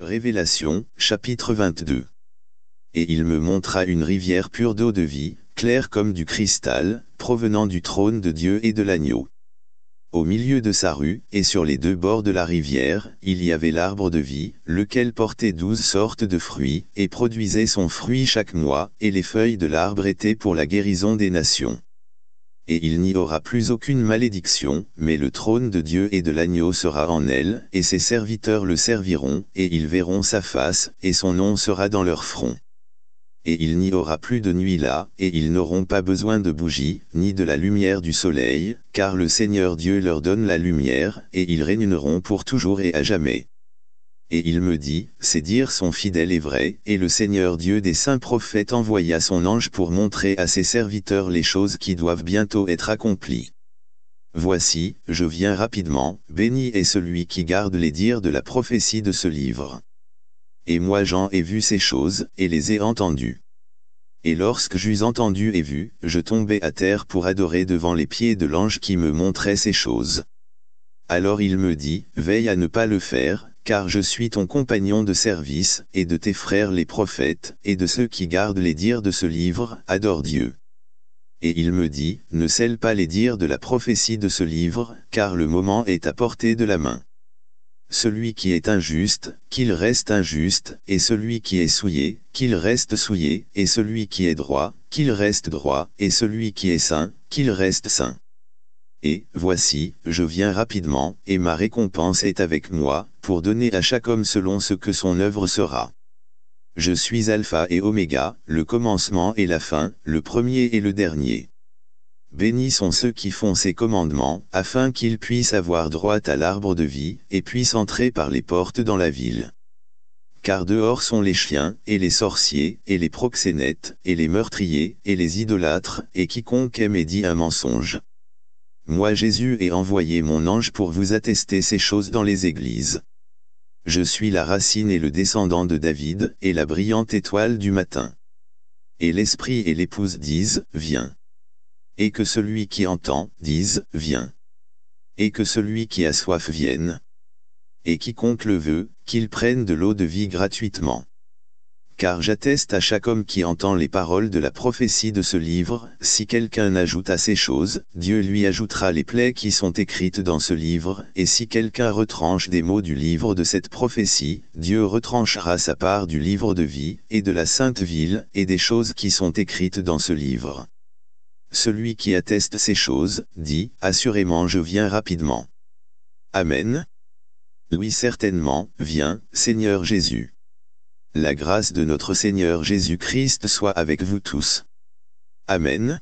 Révélation, chapitre 22 Et il me montra une rivière pure d'eau de vie, claire comme du cristal, provenant du trône de Dieu et de l'agneau. Au milieu de sa rue, et sur les deux bords de la rivière, il y avait l'arbre de vie, lequel portait douze sortes de fruits, et produisait son fruit chaque mois, et les feuilles de l'arbre étaient pour la guérison des nations et il n'y aura plus aucune malédiction, mais le trône de Dieu et de l'agneau sera en elle, et ses serviteurs le serviront, et ils verront sa face, et son nom sera dans leur front. Et il n'y aura plus de nuit là, et ils n'auront pas besoin de bougies, ni de la lumière du soleil, car le Seigneur Dieu leur donne la lumière, et ils régneront pour toujours et à jamais et il me dit, ces dires sont fidèles et vrais, et le Seigneur Dieu des saints prophètes envoya son ange pour montrer à ses serviteurs les choses qui doivent bientôt être accomplies. Voici, je viens rapidement, béni est celui qui garde les dires de la prophétie de ce livre. Et moi j'en ai vu ces choses, et les ai entendues. Et lorsque j'eus entendu et vu, je tombai à terre pour adorer devant les pieds de l'ange qui me montrait ces choses. Alors il me dit, veille à ne pas le faire, car je suis ton compagnon de service, et de tes frères les prophètes, et de ceux qui gardent les dires de ce livre, adore Dieu. Et il me dit, ne scelle pas les dires de la prophétie de ce livre, car le moment est à portée de la main. Celui qui est injuste, qu'il reste injuste, et celui qui est souillé, qu'il reste souillé, et celui qui est droit, qu'il reste droit, et celui qui est saint, qu'il reste saint. Et, voici, je viens rapidement, et ma récompense est avec moi, pour donner à chaque homme selon ce que son œuvre sera. Je suis Alpha et Oméga, le commencement et la fin, le premier et le dernier. Bénis sont ceux qui font ces commandements, afin qu'ils puissent avoir droit à l'arbre de vie, et puissent entrer par les portes dans la ville. Car dehors sont les chiens, et les sorciers, et les proxénètes, et les meurtriers, et les idolâtres, et quiconque aime et dit un mensonge. Moi Jésus ai envoyé mon ange pour vous attester ces choses dans les églises. Je suis la racine et le descendant de David, et la brillante étoile du matin. Et l'esprit et l'épouse disent, viens. Et que celui qui entend, dise, viens. Et que celui qui a soif vienne. Et quiconque le veut, qu'il prenne de l'eau de vie gratuitement car j'atteste à chaque homme qui entend les paroles de la prophétie de ce livre, si quelqu'un ajoute à ces choses, Dieu lui ajoutera les plaies qui sont écrites dans ce livre, et si quelqu'un retranche des mots du livre de cette prophétie, Dieu retranchera sa part du livre de vie, et de la sainte ville, et des choses qui sont écrites dans ce livre. Celui qui atteste ces choses, dit, Assurément je viens rapidement. Amen. Oui certainement, viens, Seigneur Jésus. La grâce de notre Seigneur Jésus-Christ soit avec vous tous. Amen.